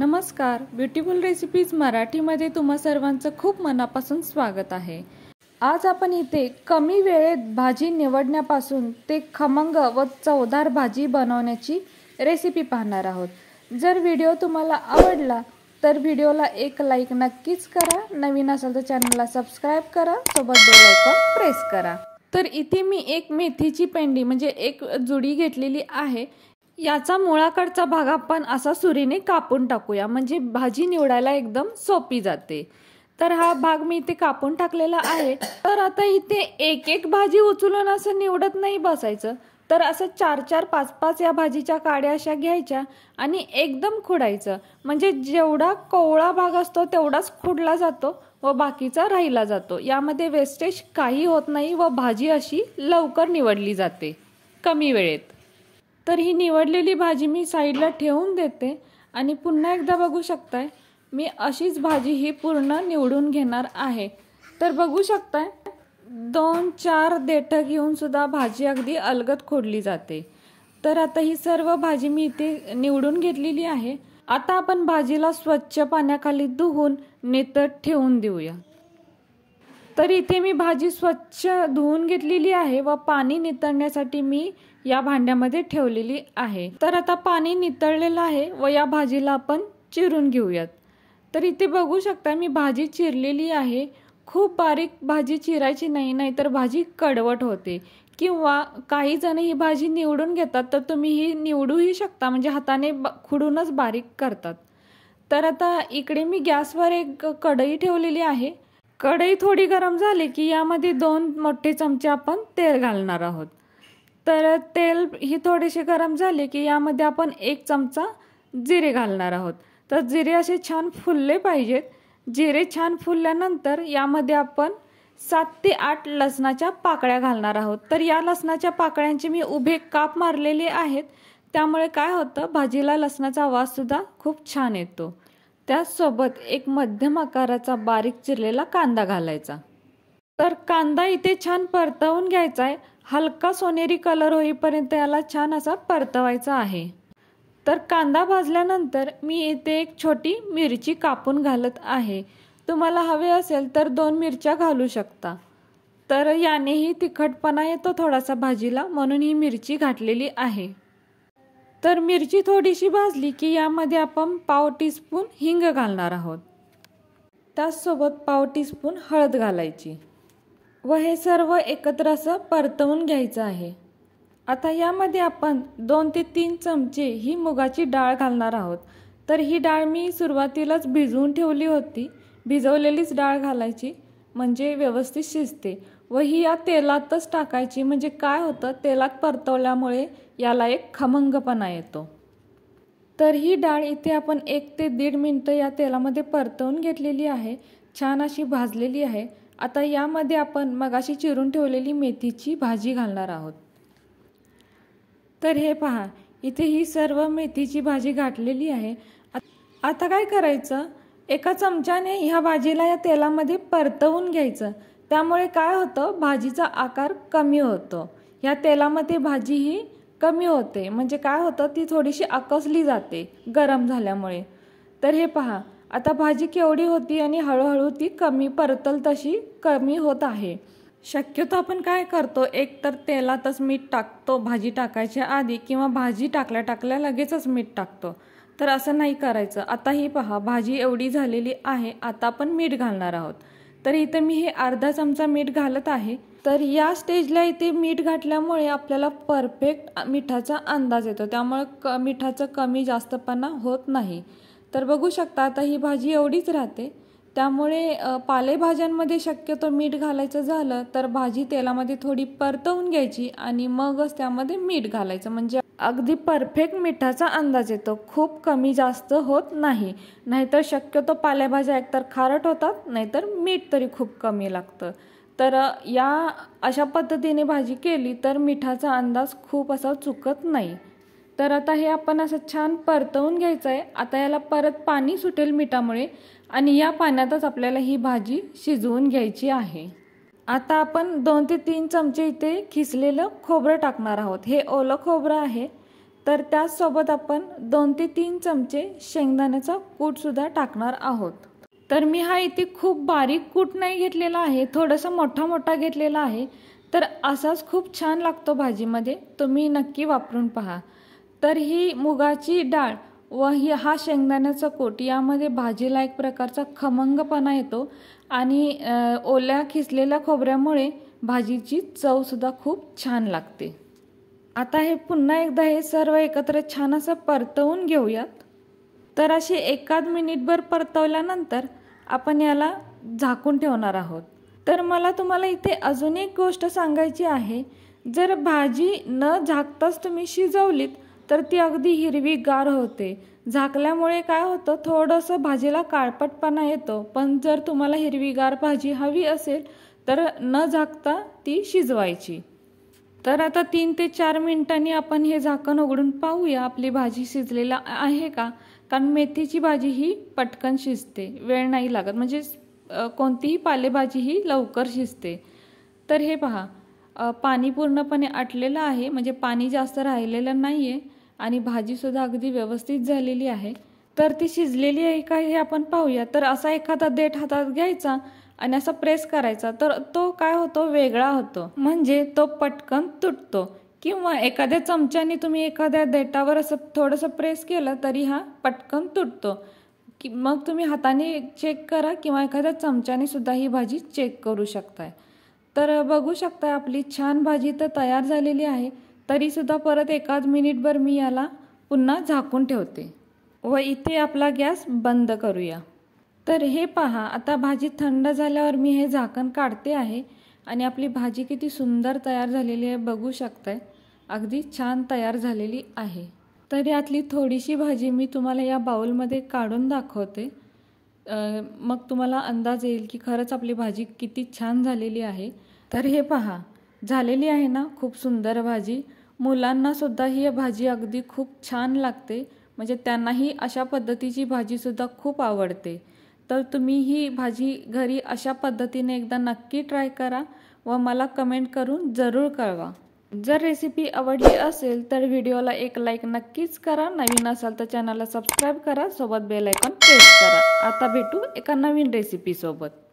नमस्कार beautiful recipes मराठीमध्ये तुम्हा सर्वांचं खूप मनापासून स्वागत आहे आज आपण इथे कमी वेळेत भाजी निवडण्यापासून ते खमंग व चवदार भाजी बनवण्याची रेसिपी पाहणार आहोत जर व्हिडिओ तुम्हाला आवडला तर व्हिडिओला एक लाईक नक्कीच करा नवीन असेल तर चॅनलला सबस्क्राईब करा सोबत बेल आयकॉन प्रेस करा तर इथे मी एक मेथीची पेंडी म्हणजे एक जुडी घेतलेली आहे याचा मुळाकडचा भाग आपण असा सुरीने कापून टाकूया म्हणजे भाजी निवडायला एकदम सोपी जाते तर हा भाग मी इथे कापून टाकलेला आहे तर आता इथे एक एक भाजी उचलून असं निवडत नाही बसायचं तर असं चार चार पाच पाच या भाजीच्या काड्या अशा घ्यायच्या आणि एकदम खुडायचं म्हणजे जेवढा कोवळा भाग असतो तेवढाच खुडला जातो व बाकीचा राहिला जातो यामध्ये वेस्टेज काही होत नाही व भाजी अशी लवकर निवडली जाते कमी वेळेत तर ही निवडलेली भाजी मी साईडला ठेवून देते आणि पुन्हा एकदा बघू शकताय मी अशीच भाजी ही पूर्ण निवडून घेणार आहे तर बघू शकताय दोन चार देठ घेऊन सुद्धा भाजी अगदी अलगत खोडली जाते तर आता ही सर्व भाजी मी इथे निवडून घेतलेली आहे आता आपण भाजीला स्वच्छ पाण्याखाली धुवून नेतत ठेवून देऊया तर इथे मी भाजी स्वच्छ धुवून घेतलेली आहे व पाणी नितळण्यासाठी मी या भांड्यामध्ये ठेवलेली आहे तर आता पाणी नितळलेलं आहे व या भाजीला आपण चिरून घेऊयात तर इथे बघू शकता मी भाजी चिरलेली आहे खूप बारीक भाजी चिरायची नाही नाही तर भाजी कडवट होते किंवा काही जण ही भाजी निवडून घेतात तर तुम्ही ही निवडूही शकता म्हणजे हाताने खुडूनच बारीक करतात तर आता इकडे मी गॅसवर एक कढई ठेवलेली आहे कढई थोडी गरम झाली की यामध्ये दोन मोठे चमचे आपण तेल घालणार आहोत तर तेल ही थोडेसे गरम झाले की यामध्ये आपण एक चमचा जिरे घालणार आहोत तर जिरे असे छान फुलले पाहिजेत जिरे छान फुलल्यानंतर यामध्ये आपण सात ते आठ लसणाच्या पाकळ्या घालणार आहोत तर या लसणाच्या पाकळ्यांचे मी उभे काप मारलेले आहेत त्यामुळे काय होतं भाजीला लसणाचा वाससुद्धा खूप छान येतो त्याचसोबत एक मध्यम आकाराचा बारीक चिरलेला कांदा घालायचा तर कांदा इथे छान परतवून घ्यायचा आहे हलका सोनेरी कलर होईपर्यंत याला छान असा परतवायचा आहे तर कांदा भाजल्यानंतर मी इथे एक छोटी मिरची कापून घालत आहे तुम्हाला हवे असेल तर दोन मिरच्या घालू शकता तर यानेही तिखटपणा येतो थोडासा भाजीला म्हणून ही मिरची घातलेली आहे तर मिरची थोडीशी भाजली की यामध्ये आपण पाव टीस्पून हिंग घालणार आहोत त्याचसोबत पाव टीस्पून हळद घालायची व हे सर्व एकत्र असं परतवून घ्यायचं आहे आता यामध्ये आपण दोन ते तीन चमचे ही मुगाची डाळ घालणार आहोत तर ही डाळ मी सुरुवातीलाच भिजवून ठेवली होती भिजवलेलीच डाळ घालायची म्हणजे व्यवस्थित शिजते व ही या तेलातच टाकायची म्हणजे काय होतं तेलात परतवल्यामुळे याला एक खमंगपणा येतो तर ही डाळ इथे आपण एक ते दीड मिनटं या तेलामध्ये परतवून घेतलेली आहे छान अशी भाजलेली आहे आता यामध्ये आपण मगाशी चिरून ठेवलेली मेथीची भाजी घालणार आहोत तर हे पहा इथे ही सर्व मेथीची भाजी गाठलेली आहे आता काय करायचं एका चमच्याने ह्या भाजीला या तेलामध्ये परतवून घ्यायचं त्यामुळे काय होतं भाजीचा आकार कमी होतो ह्या तेलामध्ये भाजी ही कमी होते म्हणजे काय होतं ती थोडीशी आकसली जाते गरम झाल्यामुळे तर हे पहा आता भाजी केवढी होती आणि हळूहळू ती कमी परतल तशी कमी होत आहे शक्यतो आपण काय करतो एक तर तेलातच मीठ टाकतो भाजी टाकायच्या आधी किंवा भाजी टाकल्या टाकल्या लगेचच मीठ टाकतो तर असं नाही करायचं आता ही पहा भाजी एवढी झालेली आहे आता आपण मीठ घालणार आहोत तर इथे मी हे अर्धा चमचा मीठ घालत आहे तर या स्टेजला इथे मीठ घातल्यामुळे आपल्याला परफेक्ट मिठाचा अंदाज येतो त्यामुळे क मिठाचं कमी जास्तपणा होत नाही तर बघू शकता आता ही भाजी एवढीच राहते त्यामुळे पालेभाज्यांमध्ये शक्यतो मीठ घालायचं झालं तर भाजी तेलामध्ये थोडी परतवून घ्यायची आणि मगच त्यामध्ये मीठ घालायचं म्हणजे अगदी परफेक्ट मिठाचा अंदाज येतो खूप कमी जास्त होत नाही नाहीतर शक्यतो पालेभाज्या एकतर खारट होतात नाहीतर मीठ तरी खूप कमी लागतं तर या अशा पद्धतीने भाजी केली तर मिठाचा अंदाज खूप असा चुकत नाही तर आता हे आपण असं छान परतवून घ्यायचं आहे आता याला परत पाणी सुटेल मिठामुळे आणि या पाण्यातच आपल्याला ही भाजी शिजवून घ्यायची आहे आता आपण दोन ते तीन चमचे इथे खिसलेलं खोबरं टाकणार आहोत हे ओलं खोबरं आहे तर त्याचसोबत आपण दोन ते तीन चमचे शेंगदाण्याचा कूटसुद्धा टाकणार आहोत तर मी हा इथे खूप बारीक कूट नाही घेतलेला आहे थोडासा मोठा मोठा घेतलेला आहे तर असाच खूप छान लागतो भाजीमध्ये तुम्ही नक्की वापरून पहा तर ही मुगाची डाळ व ही हा शेंगदाण्याचा कोट यामध्ये भाजीला एक प्रकारचा खमंगपणा येतो आणि ओल्या खिसलेल्या खोबऱ्यामुळे भाजीची चवसुद्धा खूप छान लागते आता हे पुन्हा एकदा हे सर्व एकत्र छान असं परतवून घेऊयात तर असे एकाद मिनिटभर परतवल्यानंतर आपण याला झाकून ठेवणार आहोत तर मला तुम्हाला इथे अजून एक गोष्ट सांगायची आहे जर भाजी न झाकताच तुम्ही शिजवलीत तर ती अगदी हिरवी गार होते झाकल्यामुळे काय होतं थोडंसं भाजीला काळपटपणा येतो पण जर तुम्हाला हिरवीगार भाजी हवी असेल तर न झाकता ती शिजवायची तर आता तीन ते चार मिनिटांनी आपण हे झाकण उघडून पाहूया आपली भाजी शिजलेला आहे का कारण मेथीची भाजी ही पटकन शिजते वेळ नाही लागत म्हणजे कोणतीही पालेभाजी ही लवकर शिजते तर हे पहा पाणी पूर्णपणे आटलेलं आहे म्हणजे पाणी जास्त राहिलेलं नाही आहे आणि भाजीसुद्धा अगदी व्यवस्थित झालेली आहे तर ती शिजलेली आहे का हे आपण पाहूया तर असा एखादा देठ हातात घ्यायचा आणि असा प्रेस करायचा तर तो काय होतो वेगळा होतो म्हणजे तो पटकन तुटतो किंवा एखाद्या चमच्याने तुम्ही एखाद्या देटावर असं थोडंसं प्रेस केलं तरी हा पटकन तुटतो की मग तुम्ही हाताने चेक करा किंवा एखाद्या चमच्याने सुद्धा ही भाजी चेक करू शकताय तर बघू शकता आपली छान भाजी तर तयार झालेली आहे तरीसुद्धा परत एकाच मिनिटभर मी याला पुन्हा झाकून ठेवते व इथे आपला गॅस बंद करूया तर हे पहा आता भाजी थंड झाल्यावर मी हे झाकण काढते आहे आणि आपली भाजी किती सुंदर तयार झालेली आहे बघू शकताय अगदी छान तयार झालेली आहे तर यातली थोडीशी भाजी मी तुम्हाला या बाउलमध्ये काढून दाखवते मग तुम्हाला अंदाज येईल की खरंच आपली भाजी किती छान झालेली आहे तर हे पहा झालेली आहे ना खूप सुंदर भाजी मुलांनासुद्धा ही भाजी अगदी खूप छान लागते म्हणजे त्यांनाही अशा पद्धतीची भाजीसुद्धा खूप आवडते तर तुम्ही ही भाजी घरी अशा पद्धतीने एकदा नक्की ट्राय करा व मला कमेंट करून जरूर कळवा जर रेसिपी आवडली असेल तर व्हिडिओला एक लाईक नक्कीच करा नवीन असाल तर चॅनलला सबस्क्राईब करा सोबत बेलायकॉन प्रेस करा आता भेटू एका नवीन रेसिपीसोबत